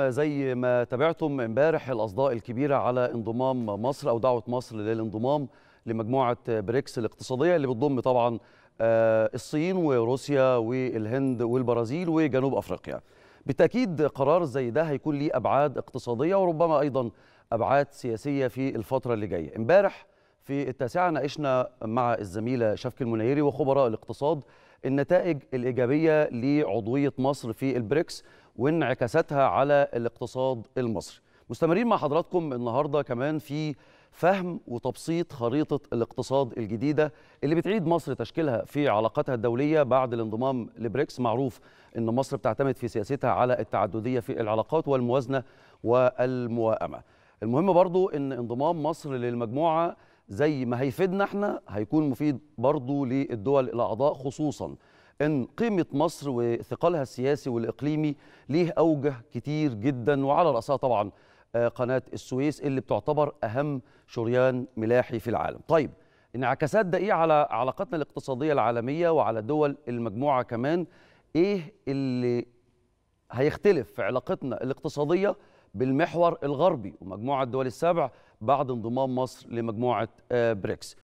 زي ما تابعتم امبارح الاصداء الكبيره على انضمام مصر او دعوه مصر للانضمام لمجموعه بريكس الاقتصاديه اللي بتضم طبعا آه، الصين وروسيا والهند والبرازيل وجنوب افريقيا. بالتاكيد قرار زي ده هيكون ليه ابعاد اقتصاديه وربما ايضا ابعاد سياسيه في الفتره اللي جايه. امبارح في التاسعه ناقشنا مع الزميله شفك المنيري وخبراء الاقتصاد النتائج الايجابيه لعضويه مصر في البريكس وانعكاساتها على الاقتصاد المصري مستمرين مع حضراتكم النهارده كمان في فهم وتبسيط خريطة الاقتصاد الجديدة اللي بتعيد مصر تشكيلها في علاقاتها الدولية بعد الانضمام لبريكس معروف أن مصر بتعتمد في سياستها على التعددية في العلاقات والموازنة والموائمة المهم برضو أن انضمام مصر للمجموعة زي ما هيفيدنا احنا هيكون مفيد برضو للدول الأعضاء خصوصاً ان قيمه مصر وثقلها السياسي والاقليمي ليه اوجه كتير جدا وعلى راسها طبعا آه، قناه السويس اللي بتعتبر اهم شريان ملاحي في العالم. طيب انعكاسات ده ايه على علاقاتنا الاقتصاديه العالميه وعلى دول المجموعه كمان؟ ايه اللي هيختلف في علاقتنا الاقتصاديه بالمحور الغربي ومجموعه الدول السبع بعد انضمام مصر لمجموعه آه، بريكس